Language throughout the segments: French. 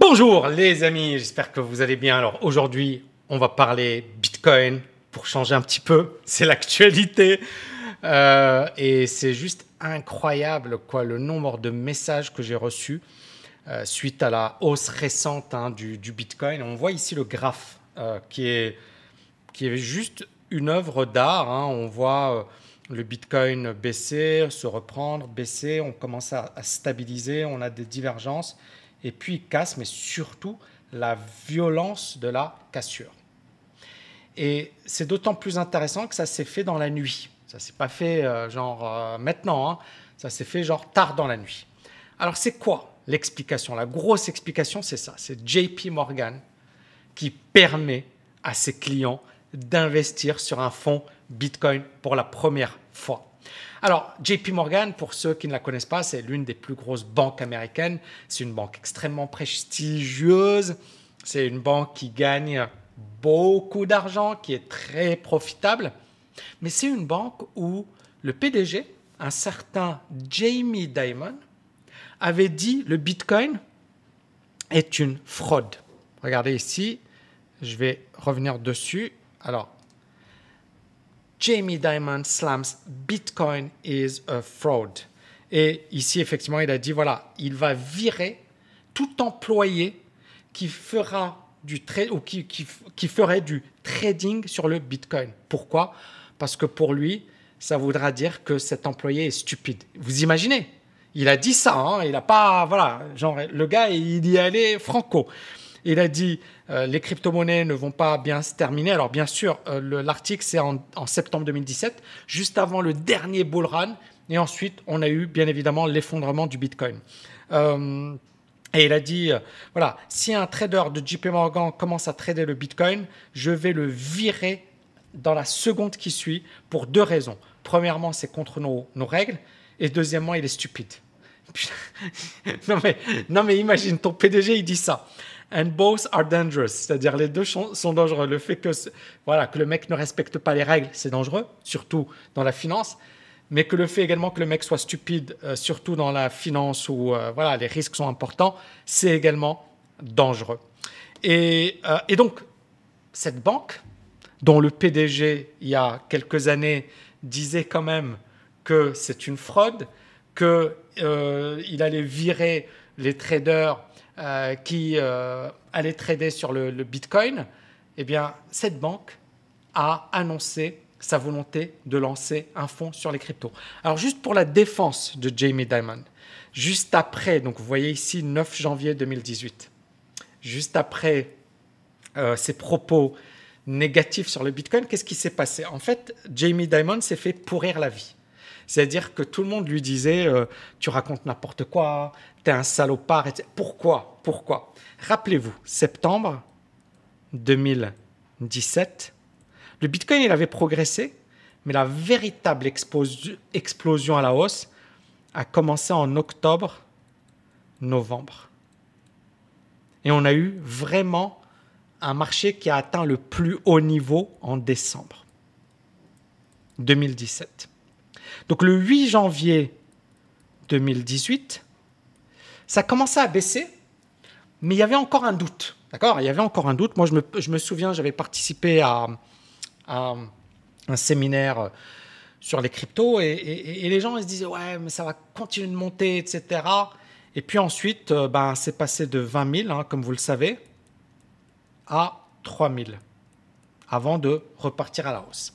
Bonjour les amis, j'espère que vous allez bien. Alors aujourd'hui, on va parler Bitcoin pour changer un petit peu. C'est l'actualité. Euh, et c'est juste incroyable quoi le nombre de messages que j'ai reçus euh, suite à la hausse récente hein, du, Bitcoin. On voit ici le graphe euh, qui, est, qui est juste une œuvre d'art. Hein. On voit le Bitcoin baisser, se reprendre, baisser. On commence à stabiliser. On a des divergences et puis casse, mais surtout la violence de la cassure. Et c'est d'autant plus intéressant que ça s'est fait dans la nuit. Ça s'est pas fait euh, genre euh, maintenant, hein. ça s'est fait genre tard dans la nuit. Alors c'est quoi l'explication La grosse explication, c'est ça. C'est JP Morgan qui permet à ses clients d'investir sur un fonds Bitcoin pour la première fois. Alors, JP Morgan, pour ceux qui ne la connaissent pas, c'est l'une des plus grosses banques américaines. C'est une banque extrêmement prestigieuse. C'est une banque qui gagne beaucoup d'argent, qui est très profitable. Mais c'est une banque où le PDG, un certain Jamie Dimon, avait dit le Bitcoin est une fraude. Regardez ici, je vais revenir dessus. Alors, Jamie Diamond slams Bitcoin is a fraud. Et ici, effectivement, il a dit voilà, il va virer tout employé qui fera du qui, ferait du trading sur le Bitcoin. Pourquoi Parce que pour lui, ça voudra dire que cet employé est stupide. Vous imaginez Il a dit ça, hein, il a pas. Voilà, genre, le gars, il y allait franco. Il a dit euh, les crypto-monnaies ne vont pas bien se terminer. Alors bien sûr, euh, l'article c'est en, septembre 2017, juste avant le dernier bull run, et ensuite on a eu bien évidemment l'effondrement du Bitcoin. Euh, et il a dit, voilà, si un trader de JP Morgan commence à trader le Bitcoin, je vais le virer dans la seconde qui suit pour deux raisons. Premièrement, c'est contre nos, règles, et deuxièmement, il est stupide. non, mais, non mais imagine, ton PDG, il dit ça. And both are dangerous, c'est-à-dire les deux sont, dangereux. Le fait que, voilà, que le mec ne respecte pas les règles, c'est dangereux, surtout dans la finance. Mais que le fait également que le mec soit stupide, euh, surtout dans la finance où euh, voilà, les risques sont importants, c'est également dangereux. Et, euh, et, donc, cette banque, dont le PDG, il y a quelques années, disait quand même que c'est une fraude, qu'il allait virer les traders euh, qui euh, allait trader sur le, Bitcoin, eh bien, cette banque a annoncé sa volonté de lancer un fonds sur les cryptos. Alors, juste pour la défense de Jamie Dimon, juste après, donc vous voyez ici 9 janvier 2018, juste après euh, ces ses propos négatifs sur le Bitcoin, qu'est-ce qui s'est passé En fait, Jamie Dimon s'est fait pourrir la vie. C'est-à-dire que tout le monde lui disait euh, Tu racontes n'importe quoi, t'es un salopard. Pourquoi Pourquoi Rappelez-vous, septembre 2017, le bitcoin il avait progressé, mais la véritable explosion à la hausse a commencé en octobre, novembre. Et on a eu vraiment un marché qui a atteint le plus haut niveau en décembre 2017. Donc le 8 janvier 2018, ça commençait à baisser, mais il y avait encore un doute. D'accord Il y avait encore un doute. Moi, je me, souviens, j'avais participé à, un séminaire euh, sur les cryptos et, les gens se disaient Ouais, mais ça va continuer de monter, etc. Et puis ensuite, euh, ben, c'est passé de 20 000, hein, comme vous le savez, à 3 000 avant de repartir à la hausse.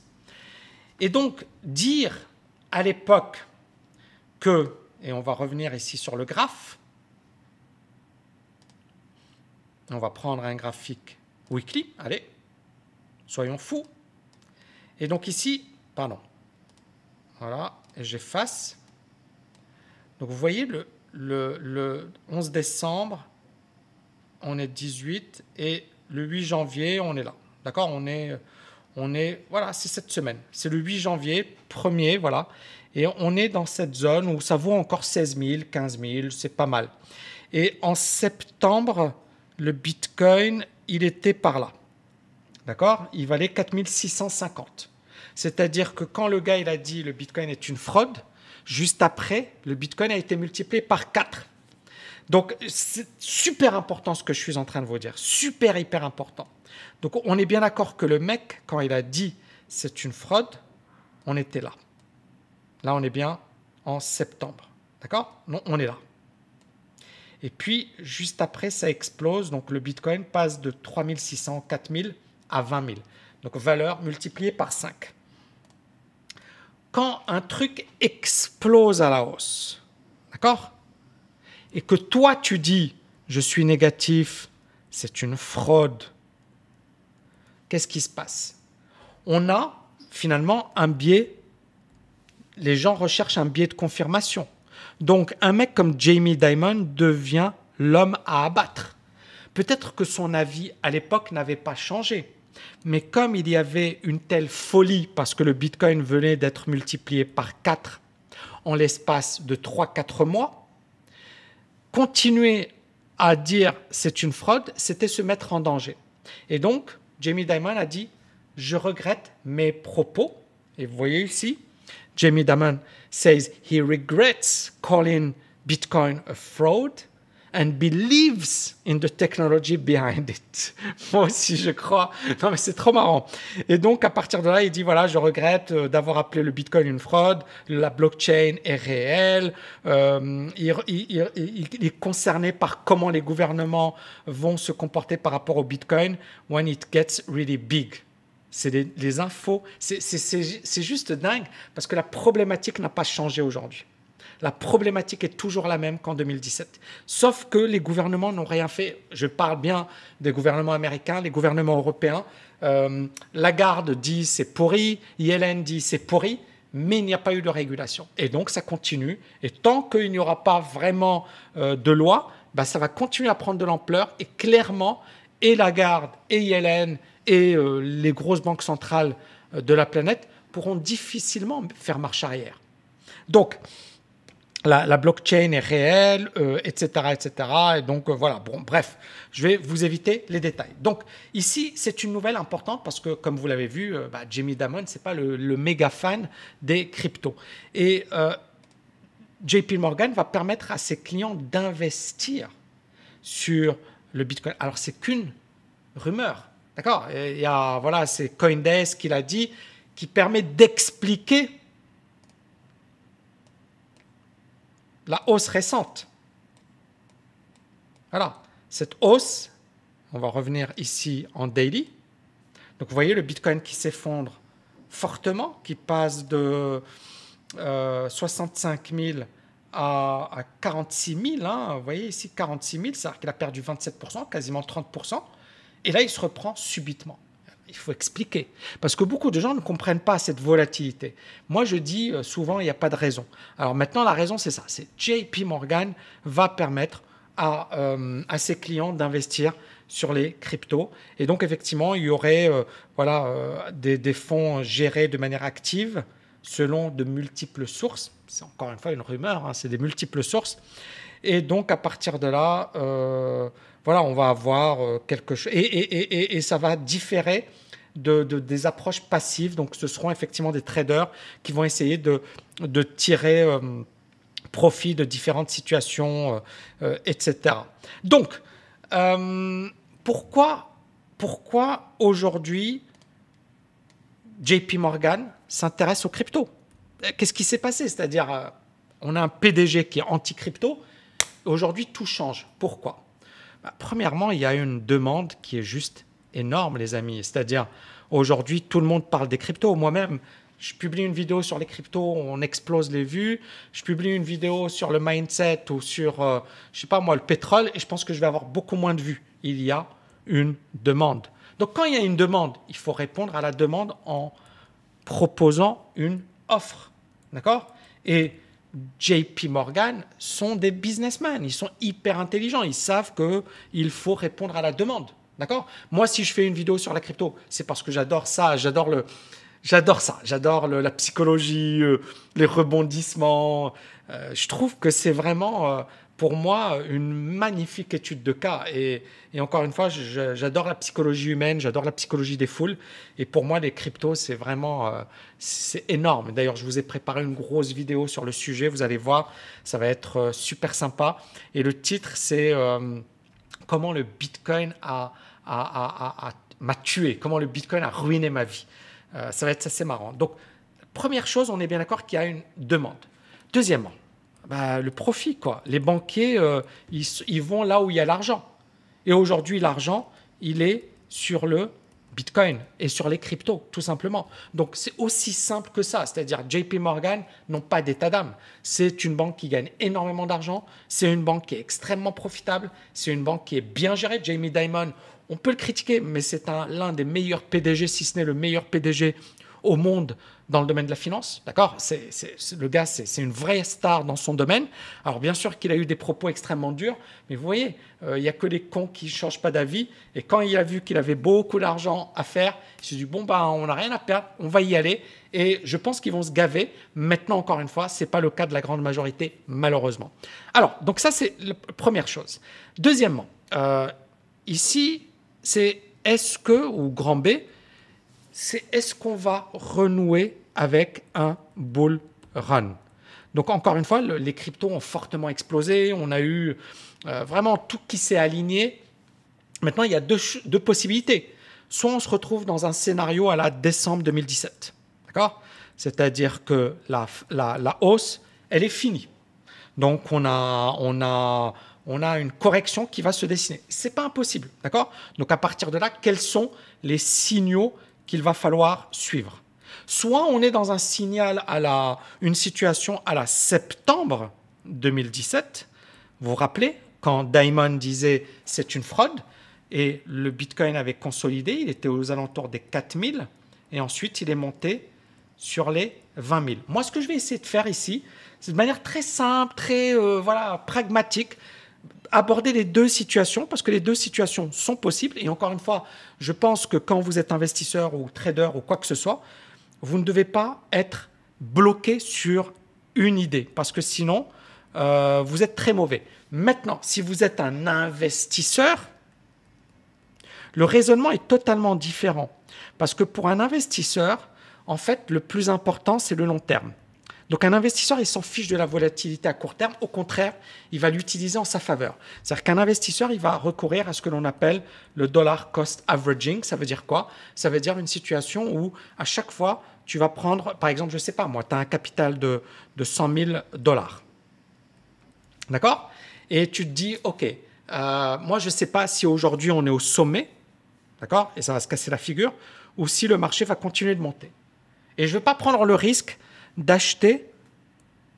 Et donc, dire à l'époque que, et on va revenir ici sur le graphe, on va prendre un graphique weekly, allez, soyons fous. Et donc ici, pardon, voilà, j'efface. Donc vous voyez, le, le, le 11 décembre, on est 18 et le 8 janvier, on est là. D'accord On est on est, voilà, c'est cette semaine. C'est le 8 janvier, premier, voilà. Et on est dans cette zone où ça vaut encore 16 000, 15 000, c'est pas mal. Et en septembre, le Bitcoin, il était par là. D'accord Il valait 650. C'est-à-dire que quand le gars, il a dit le Bitcoin est une fraude, juste après, le Bitcoin a été multiplié par 4. Donc, c'est super important ce que je suis en train de vous dire. Super, hyper important. Donc on est bien d'accord que le mec, quand il a dit c'est une fraude, on était là. Là, on est bien en septembre. D'accord Non, on est là. Et puis, juste après, ça explose. Donc le Bitcoin passe de 3600, 4000 à 20 000. Donc valeur multipliée par 5. Quand un truc explose à la hausse, d'accord Et que toi, tu dis, je suis négatif, c'est une fraude, qu'est-ce qui se passe On a finalement un biais, les gens recherchent un biais de confirmation. Donc un mec comme Jamie Dimon devient l'homme à abattre. Peut-être que son avis à l'époque n'avait pas changé, mais comme il y avait une telle folie parce que le Bitcoin venait d'être multiplié par 4 en l'espace de 3-4 mois, continuer à dire c'est une fraude, c'était se mettre en danger. Et donc, Jamie Dimon a dit Je regrette mes propos. Et vous voyez ici, Jamie Dimon says he regrets calling Bitcoin a fraud and believes in the technology behind it. Moi aussi, je crois. Non, mais c'est trop marrant. Et donc, à partir de là, il dit, voilà, je regrette euh, d'avoir appelé le Bitcoin une fraude, la blockchain est réelle, euh, il, est concerné par comment les gouvernements vont se comporter par rapport au Bitcoin when it gets really big. C'est les, les infos, c'est juste dingue parce que la problématique n'a pas changé aujourd'hui. La problématique est toujours la même qu'en 2017, sauf que les gouvernements n'ont rien fait. Je parle bien des gouvernements américains, les gouvernements européens. Euh, Lagarde dit c'est pourri, Yellen dit c'est pourri, mais il n'y a pas eu de régulation. Et donc ça continue. Et tant qu'il n'y aura pas vraiment euh, de loi, bah, ça va continuer à prendre de l'ampleur. Et clairement, et Lagarde, et Yellen, et euh, les grosses banques centrales de la planète pourront difficilement faire marche arrière. Donc, la, blockchain est réelle, etc., euh, etc. Et donc euh, voilà, bon, bref, je vais vous éviter les détails. Donc ici, c'est une nouvelle importante parce que, comme vous l'avez vu, euh, bah, Jamie bah, Jimmy Damon, c'est pas le, méga fan des cryptos. Et JP Morgan va permettre à ses clients d'investir sur le Bitcoin. Alors c'est qu'une rumeur, d'accord Il y a voilà, c'est Coindesk qui l'a dit, qui permet d'expliquer la hausse récente. Voilà, cette hausse, on va revenir ici en daily. Donc vous voyez le Bitcoin qui s'effondre fortement, qui passe de 65 euh, 000 à, 46 000. Hein. Vous voyez ici 46 000, c'est-à-dire qu'il a perdu 27%, quasiment 30%. Et là, il se reprend subitement il faut expliquer. Parce que beaucoup de gens ne comprennent pas cette volatilité. Moi, je dis euh, souvent, il n'y a pas de raison. Alors maintenant, la raison, c'est ça. C'est JP Morgan va permettre euh, à, ses clients d'investir sur les cryptos. Et donc, effectivement, il y aurait euh, voilà, des, fonds gérés de manière active selon de multiples sources. C'est encore une fois une rumeur, hein, c'est des multiples sources. Et donc, à partir de là, euh, voilà, on va avoir euh, quelque chose. Et, ça va différer de, des approches passives. Donc, ce seront effectivement des traders qui vont essayer de, de tirer euh, profit de différentes situations, etc. Donc, pourquoi, pourquoi aujourd'hui JP Morgan s'intéresse aux cryptos. Euh, qu'est-ce qui s'est passé C'est-à-dire, euh, on a un PDG qui est anti-crypto. Aujourd'hui, tout change. Pourquoi bah, Premièrement, il y a une demande qui est juste énorme, les amis. C'est-à-dire, aujourd'hui, tout le monde parle des cryptos. Moi-même, je publie une vidéo sur les cryptos, on explose les vues. Je publie une vidéo sur le mindset ou sur, euh, je sais pas moi, le pétrole, et je pense que je vais avoir beaucoup moins de vues. Il y a une demande. Donc, quand il y a une demande, il faut répondre à la demande en proposant une offre. D'accord Et JP Morgan sont des businessmen. Ils sont hyper intelligents. Ils savent qu'il faut répondre à la demande. D'accord Moi, si je fais une vidéo sur la crypto, c'est parce que j'adore ça. J'adore le. J'adore ça, j'adore la psychologie, euh, les rebondissements. Euh, je trouve que c'est vraiment euh, pour moi une magnifique étude de cas. Et, encore une fois, j'adore la psychologie humaine, j'adore la psychologie des foules. Et pour moi, les cryptos, c'est vraiment euh, c'est énorme. D'ailleurs, je vous ai préparé une grosse vidéo sur le sujet. Vous allez voir, ça va être euh, super sympa. Et le titre, c'est euh, Comment le Bitcoin a, a, a, m'a tué, comment le Bitcoin a ruiné ma vie. ça va être assez marrant. Donc, première chose, on est bien d'accord qu'il y a une demande. Deuxièmement, bah, le profit. Quoi. Les banquiers, euh, ils, vont là où il y a l'argent. Et aujourd'hui, l'argent, il est sur le Bitcoin et sur les cryptos, tout simplement. Donc c'est aussi simple que ça. C'est-à-dire JP Morgan n'ont pas d'état d'âme. C'est une banque qui gagne énormément d'argent. C'est une banque qui est extrêmement profitable. C'est une banque qui est bien gérée. Jamie Dimon, on peut le critiquer, mais c'est l'un des meilleurs PDG, si ce n'est le meilleur PDG au monde dans le domaine de la finance, d'accord Le gars, c'est une vraie star dans son domaine. Alors bien sûr qu'il a eu des propos extrêmement durs, mais vous voyez, euh, il y n'y a que les cons qui ne changent pas d'avis. Et quand il a vu qu'il avait beaucoup d'argent à faire, il s'est dit, bon, bah, on n'a rien à perdre, on va y aller. Et je pense qu'ils vont se gaver. Maintenant, encore une fois, ce n'est pas le cas de la grande majorité, malheureusement. Alors, donc ça, c'est la première chose. Deuxièmement, euh, ici, c'est est-ce que, ou grand B, c'est est-ce qu'on va renouer avec un bull run Donc encore une fois, les cryptos ont fortement explosé, on a eu euh, vraiment tout qui s'est aligné. Maintenant, il y a deux, possibilités. Soit on se retrouve dans un scénario à la décembre 2017, d'accord C'est-à-dire que la, la, hausse, elle est finie. Donc on a, on a, on a une correction qui va se dessiner. C'est pas impossible, d'accord Donc à partir de là, quels sont les signaux qu'il va falloir suivre. Soit on est dans un signal à la, une situation à la septembre 2017. Vous vous rappelez quand Diamond disait c'est une fraude et le Bitcoin avait consolidé, il était aux alentours des 4000 et ensuite il est monté sur les 20 000. Moi, ce que je vais essayer de faire ici, c'est de manière très simple, très euh, voilà pragmatique, aborder les deux situations parce que les deux situations sont possibles. Et encore une fois, je pense que quand vous êtes investisseur ou trader ou quoi que ce soit, vous ne devez pas être bloqué sur une idée parce que sinon, euh, vous êtes très mauvais. Maintenant, si vous êtes un investisseur, le raisonnement est totalement différent parce que pour un investisseur, en fait, le plus important, c'est le long terme. Donc un investisseur, il s'en fiche de la volatilité à court terme. Au contraire, il va l'utiliser en sa faveur. C'est-à-dire qu'un investisseur, il va recourir à ce que l'on appelle le dollar cost averaging. Ça veut dire quoi Ça veut dire une situation où à chaque fois, tu vas prendre, par exemple, je ne sais pas, moi, tu as un capital de, 100 000 dollars. D'accord Et tu te dis, OK, euh, moi, je ne sais pas si aujourd'hui on est au sommet, d'accord Et ça va se casser la figure, ou si le marché va continuer de monter. Et je ne veux pas prendre le risque d'acheter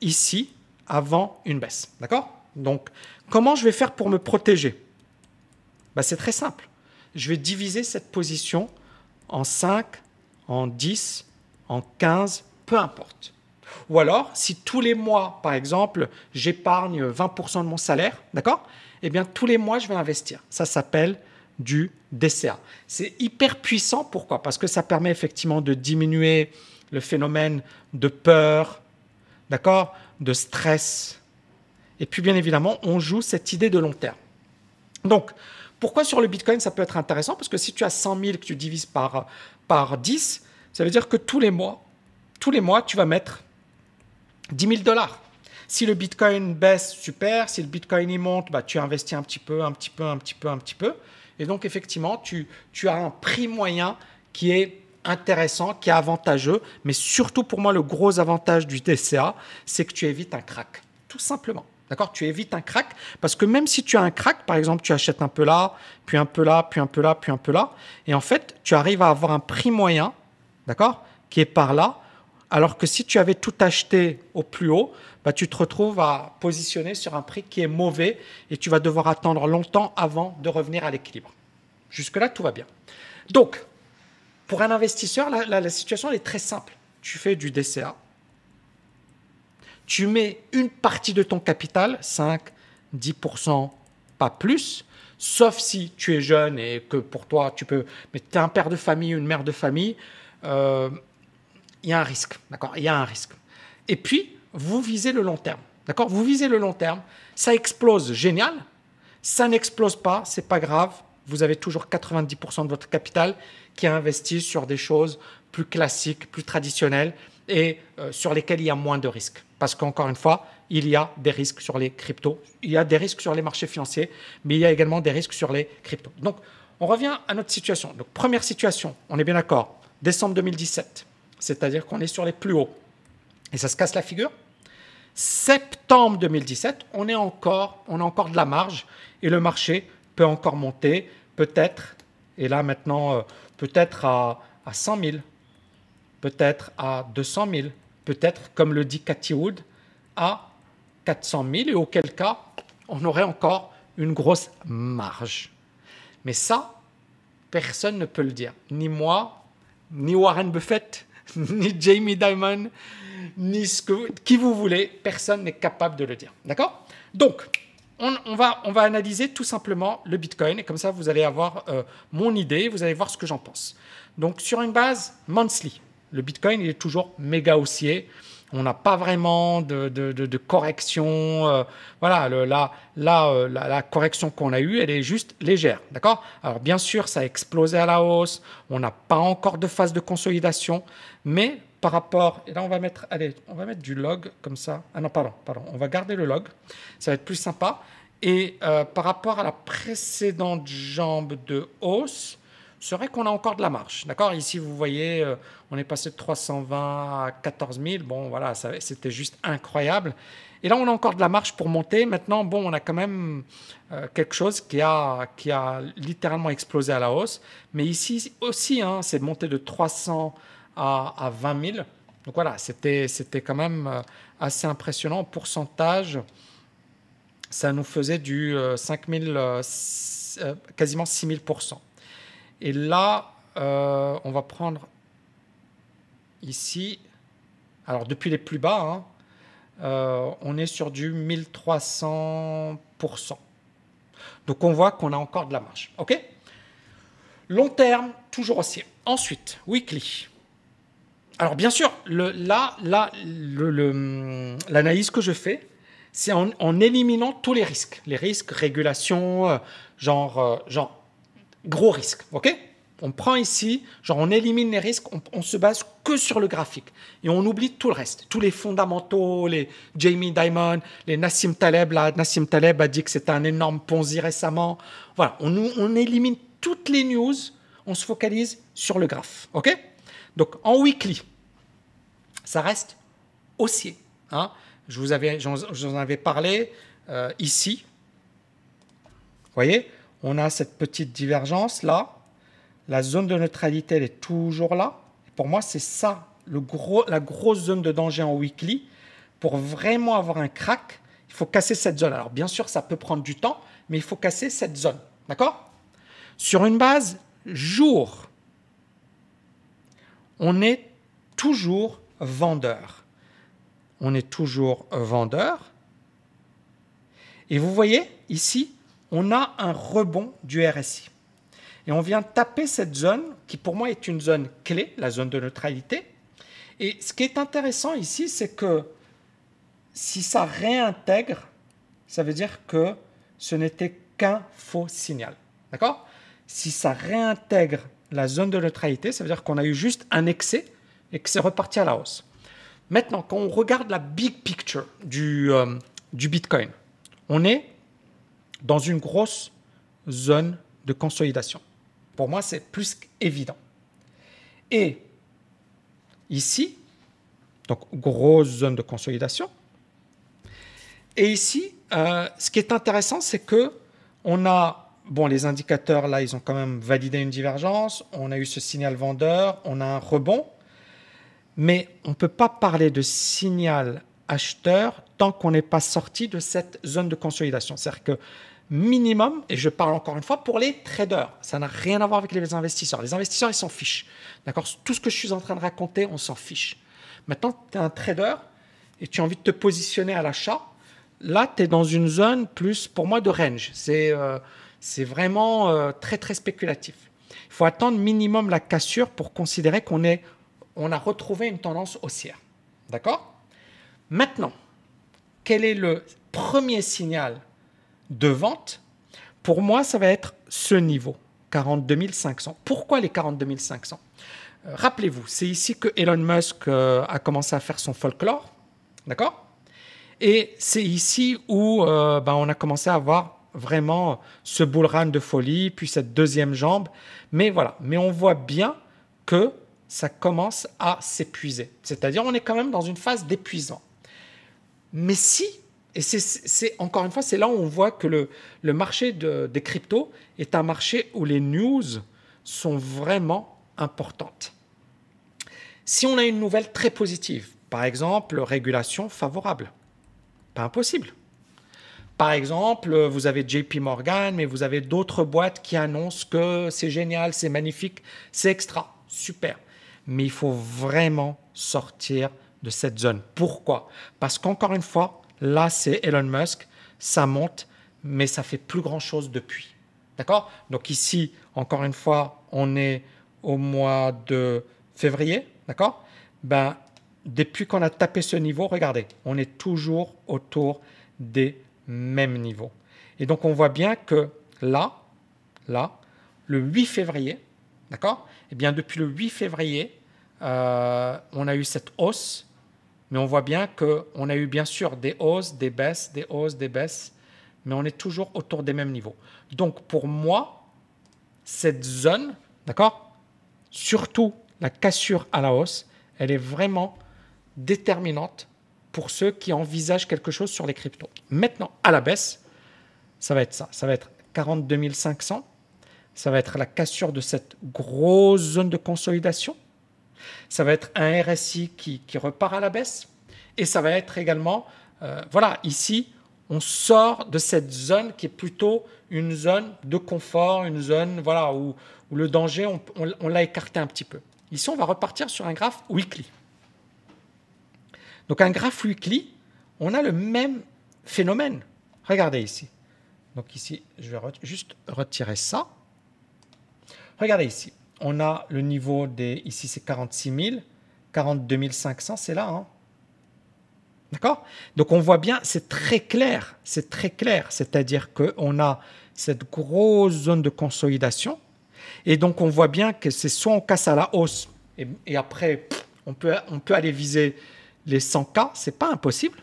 ici avant une baisse. D'accord Donc, comment je vais faire pour me protéger bah, C'est très simple. Je vais diviser cette position en 5, en 10, en 15, peu importe. Ou alors, si tous les mois, par exemple, j'épargne 20% de mon salaire, d'accord Eh bien, tous les mois, je vais investir. Ça s'appelle du DCA. C'est hyper puissant, pourquoi Parce que ça permet effectivement de diminuer le phénomène de peur, d'accord, de stress. Et puis bien évidemment, on joue cette idée de long terme. Donc, pourquoi sur le Bitcoin ça peut être intéressant Parce que si tu as 100 000 que tu divises par, par 10, ça veut dire que tous les mois, tous les mois, tu vas mettre 10 000 dollars. Si le Bitcoin baisse, super. Si le Bitcoin y monte, bah, tu investis un petit peu, un petit peu, un petit peu, un petit peu. Et donc effectivement, tu, tu as un prix moyen qui est intéressant, qui est avantageux. Mais surtout pour moi, le gros avantage du DCA, c'est que tu évites un crack, tout simplement. D'accord Tu évites un crack parce que même si tu as un crack, par exemple, tu achètes un peu là, puis un peu là, puis un peu là, puis un peu là, et en fait, tu arrives à avoir un prix moyen, d'accord Qui est par là. Alors que si tu avais tout acheté au plus haut, bah, tu te retrouves à positionner sur un prix qui est mauvais et tu vas devoir attendre longtemps avant de revenir à l'équilibre. Jusque-là, tout va bien. Donc, pour un investisseur, la, situation est très simple. Tu fais du DCA, tu mets une partie de ton capital, 5, 10%, pas plus, sauf si tu es jeune et que pour toi, tu peux... Mais tu es un père de famille, une mère de famille, euh, il y a un risque, d'accord Il y a un risque. Et puis, vous visez le long terme, d'accord Vous visez le long terme, ça explose, génial. Ça n'explose pas, c'est pas grave vous avez toujours 90% de votre capital qui est investi sur des choses plus classiques, plus traditionnelles et euh, sur lesquelles il y a moins de risques. Parce qu'encore une fois, il y a des risques sur les cryptos, il y a des risques sur les marchés financiers, mais il y a également des risques sur les cryptos. Donc, on revient à notre situation. Donc, première situation, on est bien d'accord, décembre 2017, c'est-à-dire qu'on est sur les plus hauts. Et ça se casse la figure. Septembre 2017, on, est encore, on a encore de la marge et le marché peut encore monter peut-être, et là maintenant, euh, peut-être à, 100 000, peut-être à 200 000, peut-être, comme le dit Cathy Wood, à 400 000, et auquel cas, on aurait encore une grosse marge. Mais ça, personne ne peut le dire. Ni moi, ni Warren Buffett, ni Jamie Dimon, ni qui vous voulez, personne n'est capable de le dire. D'accord Donc, on, va, on va analyser tout simplement le Bitcoin, et comme ça, vous allez avoir euh, mon idée, vous allez voir ce que j'en pense. Donc, sur une base monthly, le Bitcoin, il est toujours méga haussier. On n'a pas vraiment de, correction. Euh, voilà, le, euh, la, la, correction qu'on a eue, elle est juste légère. D'accord Alors, bien sûr, ça a explosé à la hausse. On n'a pas encore de phase de consolidation. Mais par rapport, et là on va mettre, allez, on va mettre du log comme ça. Ah non, pardon, pardon, on va garder le log, ça va être plus sympa. Et euh, par rapport à la précédente jambe de hausse, serait qu'on a encore de la marche. D'accord Ici, vous voyez, euh, on est passé de 320 à 14 000. Bon, voilà, c'était juste incroyable. Et là, on a encore de la marche pour monter. Maintenant, bon, on a quand même euh, quelque chose qui a, qui a littéralement explosé à la hausse. Mais ici aussi, hein, c'est monté de 300 à, 20 000. Donc voilà, c'était quand même euh, assez impressionnant. En pourcentage, ça nous faisait du 5 euh, 000, euh, quasiment 6 000 Et là, on va prendre ici, alors depuis les plus bas, hein, on est sur du 1300%. Donc on voit qu'on a encore de la marge. OK Long terme, toujours aussi. Ensuite, weekly. Alors bien sûr, là, là l'analyse que je fais, c'est en, éliminant tous les risques. Les risques, régulation, euh, genre, euh, genre gros risques, OK On prend ici, genre on élimine les risques, on, se base que sur le graphique. Et on oublie tout le reste. Tous les fondamentaux, les Jamie Dimon, les Nassim Taleb. la Nassim Taleb a dit que c'était un énorme ponzi récemment. Voilà, on, on élimine toutes les news, on se focalise sur le graphe. OK donc en weekly, ça reste haussier. Hein. Je vous avais, j'en, avais parlé euh, ici. Vous voyez, on a cette petite divergence là. La zone de neutralité, elle est toujours là. Pour moi, c'est ça, la grosse zone de danger en weekly. Pour vraiment avoir un crack, il faut casser cette zone. Alors bien sûr, ça peut prendre du temps, mais il faut casser cette zone. D'accord Sur une base jour, on est toujours vendeur. On est toujours vendeur. Et vous voyez ici, on a un rebond du RSI. Et on vient taper cette zone qui pour moi est une zone clé, la zone de neutralité. Et ce qui est intéressant ici, c'est que si ça réintègre, ça veut dire que ce n'était qu'un faux signal. D'accord Si ça réintègre la zone de neutralité, ça veut dire qu'on a eu juste un excès et que c'est reparti à la hausse. Maintenant, quand on regarde la big picture du, euh, du Bitcoin, on est dans une grosse zone de consolidation. Pour moi, c'est plus qu'évident. Et ici, donc grosse zone de consolidation. Et ici, euh, ce qui est intéressant, c'est que on a bon, les indicateurs, là, ils ont quand même validé une divergence. On a eu ce signal vendeur, on a un rebond. Mais on ne peut pas parler de signal acheteur tant qu'on n'est pas sorti de cette zone de consolidation. C'est-à-dire que minimum, et je parle encore une fois pour les traders, ça n'a rien à voir avec les investisseurs. Les investisseurs, ils s'en fichent. D'accord Tout ce que je suis en train de raconter, on s'en fiche. Maintenant, tu es un trader et tu as envie de te positionner à l'achat. Là, tu es dans une zone plus, pour moi, de range. C'est. Euh, c'est vraiment euh, très très spéculatif. Il faut attendre minimum la cassure pour considérer qu'on est, on a retrouvé une tendance haussière. D'accord Maintenant, quel est le premier signal de vente Pour moi, ça va être ce niveau, 42 500. Pourquoi les 42 500 euh, Rappelez-vous, c'est ici que Elon Musk euh, a commencé à faire son folklore. D'accord Et c'est ici où ben, on a commencé à avoir vraiment ce bull run de folie, puis cette deuxième jambe. Mais voilà, mais on voit bien que ça commence à s'épuiser. C'est-à-dire, on est quand même dans une phase d'épuisement. Mais si, et c'est encore une fois, c'est là où on voit que le, marché des cryptos est un marché où les news sont vraiment importantes. Si on a une nouvelle très positive, par exemple, régulation favorable, pas impossible. Par exemple, euh, vous avez JP Morgan, mais vous avez d'autres boîtes qui annoncent que c'est génial, c'est magnifique, c'est extra, super. Mais il faut vraiment sortir de cette zone. Pourquoi Parce qu'encore une fois, là, c'est Elon Musk, ça monte, mais ça fait plus grand-chose depuis. D'accord Donc ici, encore une fois, on est au mois de février, d'accord Ben, depuis qu'on a tapé ce niveau, regardez, on est toujours autour des même niveau. Et donc on voit bien que là, là, le 8 février, d'accord Eh bien depuis le 8 février, euh, on a eu cette hausse, mais on voit bien que on a eu bien sûr des hausses, des baisses, des hausses, des baisses, mais on est toujours autour des mêmes niveaux. Donc pour moi, cette zone, d'accord Surtout la cassure à la hausse, elle est vraiment déterminante pour ceux qui envisagent quelque chose sur les cryptos. Maintenant, à la baisse, ça va être ça. Ça va être 42 500. Ça va être la cassure de cette grosse zone de consolidation. Ça va être un RSI qui, repart à la baisse. Et ça va être également, euh, voilà, ici, on sort de cette zone qui est plutôt une zone de confort, une zone voilà, où, le danger, on, on l'a écarté un petit peu. Ici, on va repartir sur un graphe weekly. Donc un graphe weekly, on a le même phénomène. Regardez ici. Donc ici, je vais juste retirer ça. Regardez ici. On a le niveau des... Ici, c'est 46 000. 42 500, c'est là. Hein. D'accord Donc on voit bien, c'est très clair. C'est très clair. C'est-à-dire qu'on a cette grosse zone de consolidation. Et donc on voit bien que c'est soit on casse à la hausse et, après, on peut, on peut aller viser les 100 cas, c'est pas impossible.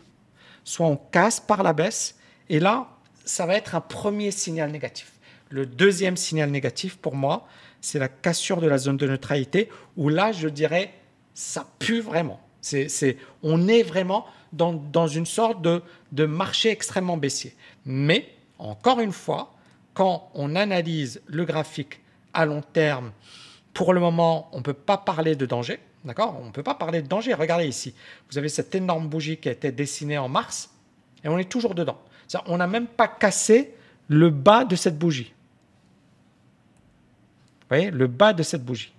Soit on casse par la baisse, et là, ça va être un premier signal négatif. Le deuxième signal négatif pour moi, c'est la cassure de la zone de neutralité, où là, je dirais, ça pue vraiment. C'est, on est vraiment dans, une sorte de, de marché extrêmement baissier. Mais, encore une fois, quand on analyse le graphique à long terme, pour le moment, on ne peut pas parler de danger. D'accord On ne peut pas parler de danger. Regardez ici. Vous avez cette énorme bougie qui a été dessinée en mars et on est toujours dedans. on n'a même pas cassé le bas de cette bougie. Vous voyez, le bas de cette bougie.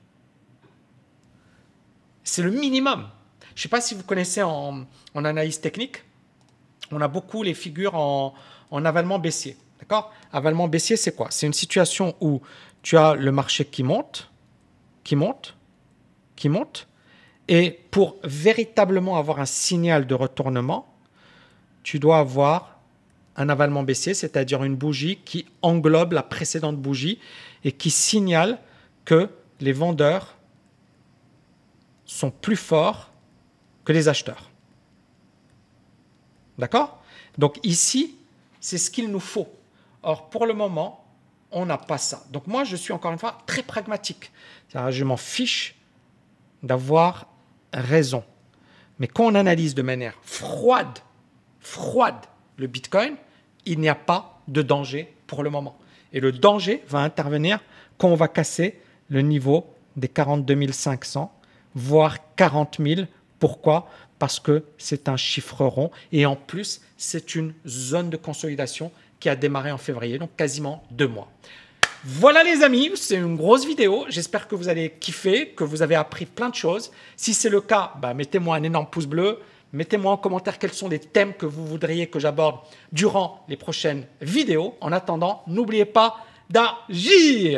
C'est le minimum. Je ne sais pas si vous connaissez en, analyse technique, on a beaucoup les figures en, en avalement baissier. D'accord Avalement baissier, c'est quoi C'est une situation où tu as le marché qui monte, qui monte, qui monte, et pour véritablement avoir un signal de retournement, tu dois avoir un avalement baissier, c'est-à-dire une bougie qui englobe la précédente bougie et qui signale que les vendeurs sont plus forts que les acheteurs. D'accord Donc ici, c'est ce qu'il nous faut. Or, pour le moment, on n'a pas ça. Donc moi, je suis encore une fois très pragmatique. Je m'en fiche d'avoir raison. Mais quand on analyse de manière froide, froide le Bitcoin, il n'y a pas de danger pour le moment. Et le danger va intervenir quand on va casser le niveau des 42 500, voire 40 000. Pourquoi Parce que c'est un chiffre rond et en plus, c'est une zone de consolidation qui a démarré en février, donc quasiment deux mois. Voilà les amis, c'est une grosse vidéo. J'espère que vous allez kiffer, que vous avez appris plein de choses. Si c'est le cas, bah, mettez-moi un énorme pouce bleu. Mettez-moi en commentaire quels sont les thèmes que vous voudriez que j'aborde durant les prochaines vidéos. En attendant, n'oubliez pas d'agir